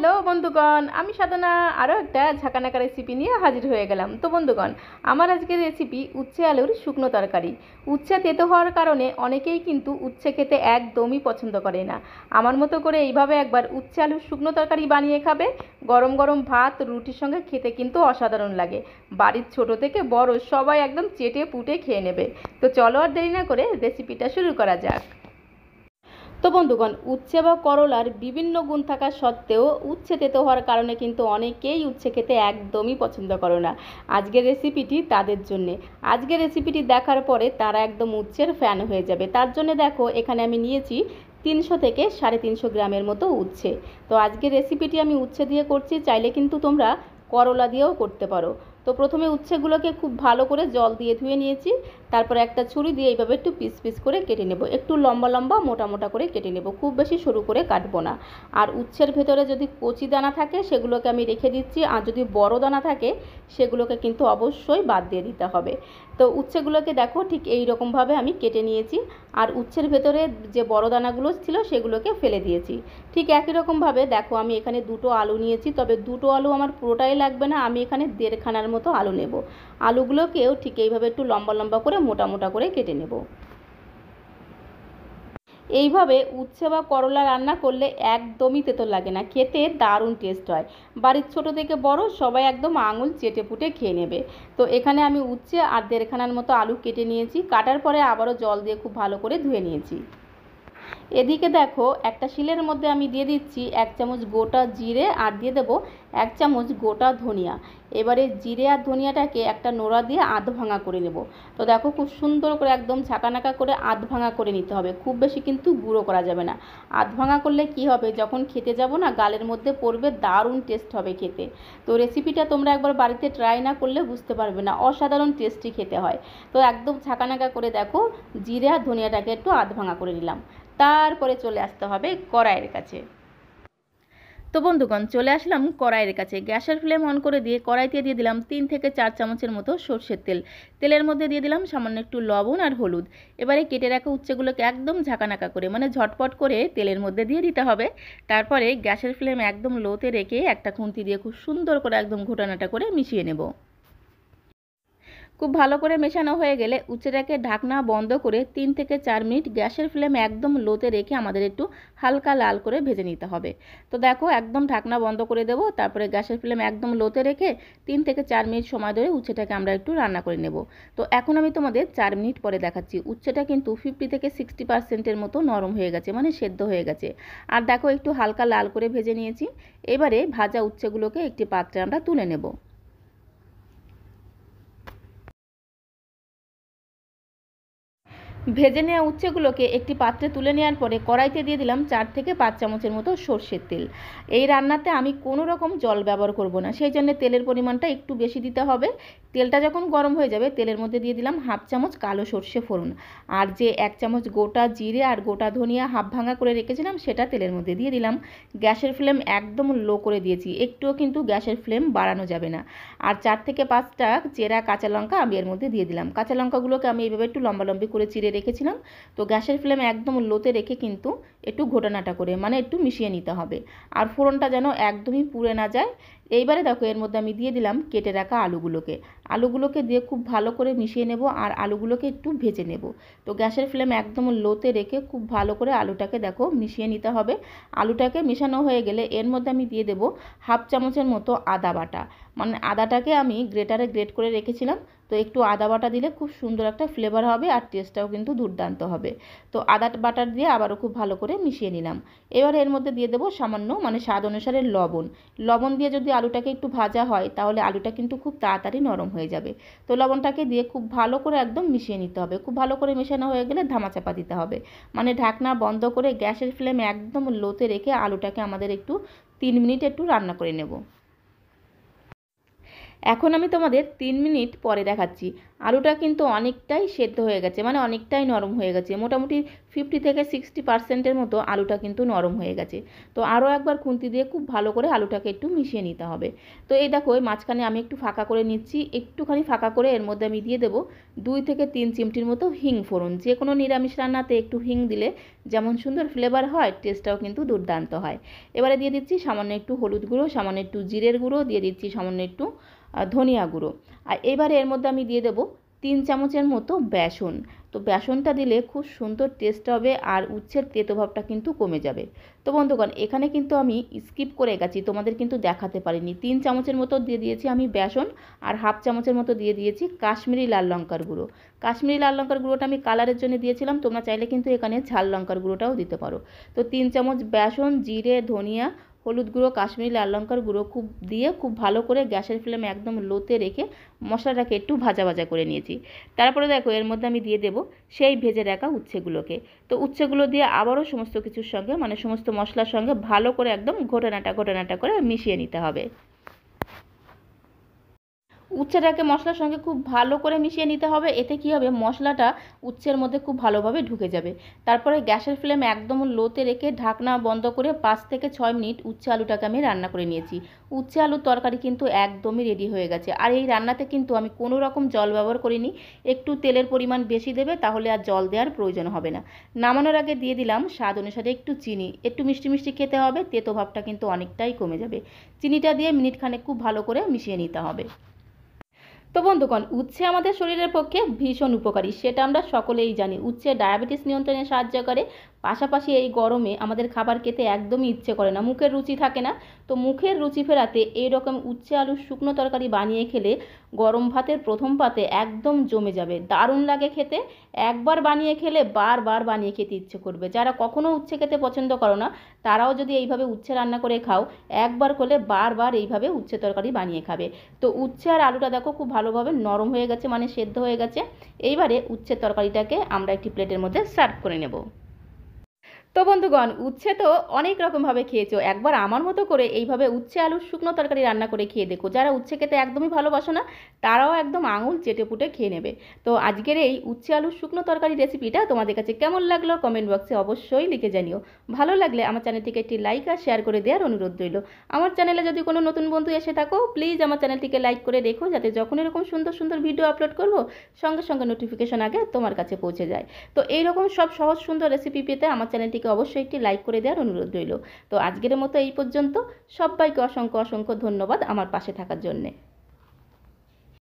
hello বন্ধুগণ আমি সাধনা আরও একটা ঝাঁকানাকা রেসিপি নিয়ে হাজির হয়ে গেলাম তো বন্ধুগণ আমার আজকের রেসিপি উচ্ছে আলুর শুকনো তরকারি উচ্ছে তেতো হওয়ার কারণে অনেকেই কিন্তু উচ্ছে খেতে একদমই পছন্দ করে না আমার মতো করে এইভাবে একবার উচ্ছে আলুর শুকনো তরকারি বানিয়ে খাবে গরম গরম ভাত রুটির সঙ্গে খেতে কিন্তু অসাধারণ লাগে বাড়ির ছোট থেকে বড় সবাই একদম চেটে পুটে খেয়ে নেবে তো চলো আর দেরি না করে রেসিপিটা শুরু করা যাক তো বন্ধুগণ উচ্ছে বা করলার বিভিন্ন গুণ থাকা সত্ত্বেও উচ্ছে তেতো হওয়ার কারণে কিন্তু অনেকেই উচ্ছে খেতে একদমই পছন্দ করো না আজকের রেসিপিটি তাদের জন্যে আজকের রেসিপিটি দেখার পরে তারা একদম উচ্ছের ফ্যান হয়ে যাবে তার জন্য দেখো এখানে আমি নিয়েছি তিনশো থেকে সাড়ে তিনশো গ্রামের মতো উচ্ছে তো আজকের রেসিপিটি আমি উচ্ছে দিয়ে করছি চাইলে কিন্তু তোমরা করলা দিয়েও করতে পারো তো প্রথমে উচ্ছেগুলোকে খুব ভালো করে জল দিয়ে ধুয়ে নিয়েছি তারপর একটা ছুরি দিয়ে এইভাবে একটু পিস পিস করে কেটে নেব একটু লম্বা লম্বা মোটা মোটা করে কেটে নেব খুব বেশি সরু করে কাটবো না আর উচ্ছের ভেতরে যদি কচি দানা থাকে সেগুলোকে আমি রেখে দিচ্ছি আর যদি বড় দানা থাকে সেগুলোকে কিন্তু অবশ্যই বাদ দিয়ে দিতে হবে তো উচ্ছেগুলোকে দেখো ঠিক এই রকমভাবে আমি কেটে নিয়েছি আর উচ্ছের ভেতরে যে বড় দানাগুলো ছিল সেগুলোকে ফেলে দিয়েছি ঠিক একই রকমভাবে দেখো আমি এখানে দুটো আলু নিয়েছি তবে দুটো আলু আমার পুরোটাই লাগবে না আমি এখানে দেড়খানার মতো আলু নেব আলুগুলোকেও ঠিক এইভাবে একটু লম্বা লম্বা করে মোটা মোটা করে কেটে নেব এইভাবে উচ্ছে বা করলা রান্না করলে একদমই তেতো লাগে না খেতে দারুণ টেস্ট হয় বাড়ির ছোট থেকে বড় সবাই একদম আঙুল চেটে পুটে খেয়ে নেবে তো এখানে আমি উচ্ছে আর দেড়খানার মতো আলু কেটে নিয়েছি কাটার পরে আবারও জল দিয়ে খুব ভালো করে ধুয়ে নিয়েছি এদিকে দেখো একটা শিলের মধ্যে আমি দিয়ে দিচ্ছি এক চামচ গোটা জিরে আর দিয়ে দেবো এক চামচ গোটা ধনিয়া এবারে জিরে আর ধনিয়াটাকে একটা নোড়া দিয়ে আধ ভাঙা করে নেব তো দেখো খুব সুন্দর করে একদম নাকা করে আধ ভাঙা করে নিতে হবে খুব বেশি কিন্তু গুঁড়ো করা যাবে না আধ ভাঙা করলে কি হবে যখন খেতে যাব না গালের মধ্যে পড়বে দারুণ টেস্ট হবে খেতে তো রেসিপিটা তোমরা একবার বাড়িতে ট্রাই না করলে বুঝতে পারবে না অসাধারণ টেস্টি খেতে হয় তো একদম নাকা করে দেখো জিরে আর ধনিয়াটাকে একটু আধ ভাঙা করে নিলাম তারপরে চলে আসতে হবে কড়াইয়ের কাছে তো বন্ধুগণ চলে আসলাম কড়াইয়ের কাছে গ্যাসের ফ্লেম অন করে দিয়ে কড়াইতে দিয়ে দিলাম তিন থেকে চার চামচের মতো সর্ষের তেল তেলের মধ্যে দিয়ে দিলাম সামান্য একটু লবণ আর হলুদ এবারে কেটে রাখা উচ্ছেগুলোকে একদম ঝাঁকানাকা করে মানে ঝটপট করে তেলের মধ্যে দিয়ে দিতে হবে তারপরে গ্যাসের ফ্লেম একদম লোতে রেখে একটা খুন্তি দিয়ে খুব সুন্দর করে একদম ঘোটানাটা করে মিশিয়ে নেব খুব ভালো করে মেশানো হয়ে গেলে উচ্ছেটাকে ঢাকনা বন্ধ করে তিন থেকে চার মিনিট গ্যাসের ফ্লেম একদম লোতে রেখে আমাদের একটু হালকা লাল করে ভেজে নিতে হবে তো দেখো একদম ঢাকনা বন্ধ করে দেব তারপরে গ্যাসের ফ্লেম একদম লোতে রেখে তিন থেকে চার মিনিট সময় ধরে উচ্ছেটাকে আমরা একটু রান্না করে নেব তো এখন আমি তোমাদের চার মিনিট পরে দেখাচ্ছি উচ্ছেটা কিন্তু ফিফটি থেকে সিক্সটি পার্সেন্টের মতো নরম হয়ে গেছে মানে সেদ্ধ হয়ে গেছে আর দেখো একটু হালকা লাল করে ভেজে নিয়েছি এবারে ভাজা উচ্ছেগুলোকে একটি পাত্রে আমরা তুলে নেব ভেজে নেওয়া উচ্ছেগুলোকে একটি পাত্রে তুলে নেওয়ার পরে কড়াইতে দিয়ে দিলাম চার থেকে পাঁচ চামচের মতো সর্ষের তেল এই রান্নাতে আমি কোনো রকম জল ব্যবহার করব না সেই জন্য তেলের পরিমাণটা একটু বেশি দিতে হবে তেলটা যখন গরম হয়ে যাবে তেলের মধ্যে দিয়ে দিলাম হাফ চামচ কালো সর্ষে ফোড়ন আর যে এক চামচ গোটা জিরে আর গোটা ধনিয়া হাফ ভাঙা করে রেখেছিলাম সেটা তেলের মধ্যে দিয়ে দিলাম গ্যাসের ফ্লেম একদম লো করে দিয়েছি একটুও কিন্তু গ্যাসের ফ্লেম বাড়ানো যাবে না আর চার থেকে পাঁচটা চেরা কাঁচা লঙ্কা আমি এর মধ্যে দিয়ে দিলাম কাঁচা লঙ্কাগুলোকে আমি এইভাবে একটু লম্বালম্বি করে চিড়ে দিয়ে রেখেছিলাম তো গ্যাসের ফ্লেম একদম লোতে রেখে কিন্তু একটু ঘোটানাটা করে মানে একটু মিশিয়ে নিতে হবে আর ফোড়নটা যেন একদমই পুড়ে না যায় এইবারে দেখো এর মধ্যে আমি দিয়ে দিলাম কেটে রাখা আলুগুলোকে আলুগুলোকে দিয়ে খুব ভালো করে মিশিয়ে নেব আর আলুগুলোকে একটু ভেজে নেব তো গ্যাসের ফ্লেম একদম লোতে রেখে খুব ভালো করে আলুটাকে দেখো মিশিয়ে নিতে হবে আলুটাকে মেশানো হয়ে গেলে এর মধ্যে আমি দিয়ে দেব হাফ চামচের মতো আদা বাটা মানে আদাটাকে আমি গ্রেটারে গ্রেট করে রেখেছিলাম তো একটু আদা বাটা দিলে খুব সুন্দর একটা ফ্লেভার হবে আর টেস্টটাও কিন্তু দুর্দান্ত হবে তো আদা বাটার দিয়ে আবারও খুব ভালো করে মিশিয়ে নিলাম এবার এর মধ্যে দিয়ে দেবো সামান্য মানে স্বাদ অনুসারে লবণ লবণ দিয়ে যদি আলুটাকে একটু ভাজা হয় তাহলে আলুটা কিন্তু খুব তাড়াতাড়ি নরম হয়ে যাবে তো লবণটাকে দিয়ে খুব ভালো করে একদম মিশিয়ে নিতে হবে খুব ভালো করে মেশানো হয়ে গেলে ধামাচাপা দিতে হবে মানে ঢাকনা বন্ধ করে গ্যাসের ফ্লেম একদম লোতে রেখে আলুটাকে আমাদের একটু তিন মিনিট একটু রান্না করে নেব এখন আমি তোমাদের তিন মিনিট পরে দেখাচ্ছি আলুটা কিন্তু অনেকটাই সেদ্ধ হয়ে গেছে মানে অনেকটাই নরম হয়ে গেছে মোটামুটি ফিফটি থেকে সিক্সটি পার্সেন্টের মতো আলুটা কিন্তু নরম হয়ে গেছে তো আরও একবার খুন্তি দিয়ে খুব ভালো করে আলুটাকে একটু মিশিয়ে নিতে হবে তো এই দেখো মাঝখানে আমি একটু ফাঁকা করে নিচ্ছি একটুখানি ফাঁকা করে এর মধ্যে আমি দিয়ে দেবো দুই থেকে তিন চিমটির মতো হিং ফোড়ন যে কোনো নিরামিষ রান্নাতে একটু হিং দিলে যেমন সুন্দর ফ্লেভার হয় টেস্টটাও কিন্তু দুর্দান্ত হয় এবারে দিয়ে দিচ্ছি সামান্য একটু হলুদ গুঁড়ো সামান্য একটু জিরের গুঁড়ো দিয়ে দিচ্ছি সামান্য একটু ধনিয়া গুঁড়ো আর এবারে এর মধ্যে আমি দিয়ে দেবো তিন চামচের মতো বেসন তো বেসনটা দিলে খুব সুন্দর টেস্ট হবে আর উচ্ছের তেতোভাবটা কিন্তু কমে যাবে তো বন্ধুগণ এখানে কিন্তু আমি স্কিপ করে গেছি তোমাদের কিন্তু দেখাতে পারিনি তিন চামচের মতো দিয়ে দিয়েছি আমি বেসন আর হাফ চামচের মতো দিয়ে দিয়েছি কাশ্মীরি লাল লঙ্কার গুঁড়ো কাশ্মীরি লাল লঙ্কার গুঁড়োটা আমি কালারের জন্য দিয়েছিলাম তোমরা চাইলে কিন্তু এখানে ঝাল লঙ্কার গুঁড়োটাও দিতে পারো তো তিন চামচ বেসন জিরে ধনিয়া হলুদ গুঁড়ো কাশ্মীরি লাল লঙ্কার গুঁড়ো খুব দিয়ে খুব ভালো করে গ্যাসের ফ্লেমে একদম লোতে রেখে মশলাটাকে একটু ভাজা ভাজা করে নিয়েছি তারপরে দেখো এর মধ্যে আমি দিয়ে দেব সেই ভেজে রাখা উচ্ছেগুলোকে তো উচ্ছেগুলো দিয়ে আবারও সমস্ত কিছুর সঙ্গে মানে সমস্ত মশলার সঙ্গে ভালো করে একদম ঘোটানাটা ঘোটানাটা করে মিশিয়ে নিতে হবে উচ্ছেটাকে মশলার সঙ্গে খুব ভালো করে মিশিয়ে নিতে হবে এতে কি হবে মশলাটা উচ্ছের মধ্যে খুব ভালোভাবে ঢুকে যাবে তারপরে গ্যাসের ফ্লেম একদম লোতে রেখে ঢাকনা বন্ধ করে পাঁচ থেকে ছয় মিনিট উচ্ছে আলুটাকে আমি রান্না করে নিয়েছি উচ্ছে আলুর তরকারি কিন্তু একদমই রেডি হয়ে গেছে আর এই রান্নাতে কিন্তু আমি কোনো রকম জল ব্যবহার করিনি একটু তেলের পরিমাণ বেশি দেবে তাহলে আর জল দেওয়ার প্রয়োজন হবে না নামানোর আগে দিয়ে দিলাম স্বাদ অনুসারে একটু চিনি একটু মিষ্টি মিষ্টি খেতে হবে তেতো ভাবটা কিন্তু অনেকটাই কমে যাবে চিনিটা দিয়ে মিনিট খানেক খুব ভালো করে মিশিয়ে নিতে হবে তো বন্ধুগণ উচ্ছে আমাদের শরীরের পক্ষে ভীষণ উপকারী সেটা আমরা সকলেই জানি উচ্ছে ডায়াবেটিস নিয়ন্ত্রণে সাহায্য করে পাশাপাশি এই গরমে আমাদের খাবার খেতে একদমই ইচ্ছে করে না মুখের রুচি থাকে না তো মুখের রুচি ফেরাতে এই রকম উচ্ছে আলুর শুকনো তরকারি বানিয়ে খেলে গরম ভাতের প্রথম পাতে একদম জমে যাবে দারুণ লাগে খেতে একবার বানিয়ে খেলে বারবার বানিয়ে খেতে ইচ্ছে করবে যারা কখনো উচ্ছে খেতে পছন্দ করো না তারাও যদি এইভাবে উচ্ছে রান্না করে খাও একবার করলে বারবার এইভাবে উচ্ছে তরকারি বানিয়ে খাবে তো উচ্ছে আর আলুটা দেখো খুব ভালোভাবে নরম হয়ে গেছে মানে সেদ্ধ হয়ে গেছে এইবারে উচ্ছের তরকারিটাকে আমরা একটি প্লেটের মধ্যে সার্ভ করে নেব তো বন্ধুগণ উচ্ছে তো অনেক রকমভাবে খেয়েছো একবার আমার মতো করে এইভাবে উচ্ছে আলুর শুকনো তরকারি রান্না করে খেয়ে দেখো যারা উচ্ছে খেতে একদমই ভালোবাসো না তারাও একদম আঙুল চেটে পুটে খেয়ে নেবে তো আজকের এই উচ্ছে আলুর শুকনো তরকারি রেসিপিটা তোমাদের কাছে কেমন লাগলো কমেন্ট বক্সে অবশ্যই লিখে জানিও ভালো লাগলে আমার চ্যানেলটিকে একটি লাইক আর শেয়ার করে দেওয়ার অনুরোধ রইল আমার চ্যানেলে যদি কোনো নতুন বন্ধু এসে থাকো প্লিজ আমার চ্যানেলটিকে লাইক করে দেখো যাতে যখন এরকম সুন্দর সুন্দর ভিডিও আপলোড করব সঙ্গে সঙ্গে নোটিফিকেশন আগে তোমার কাছে পৌঁছে যায় তো এইরকম সব সহজ সুন্দর রেসিপি পেতে আমার চ্যানেলটি ভিডিওটিকে অবশ্যই একটি লাইক করে দেওয়ার অনুরোধ রইল তো আজকের মতো এই পর্যন্ত সবাইকে অসংখ্য অসংখ্য ধন্যবাদ আমার পাশে থাকার জন্যে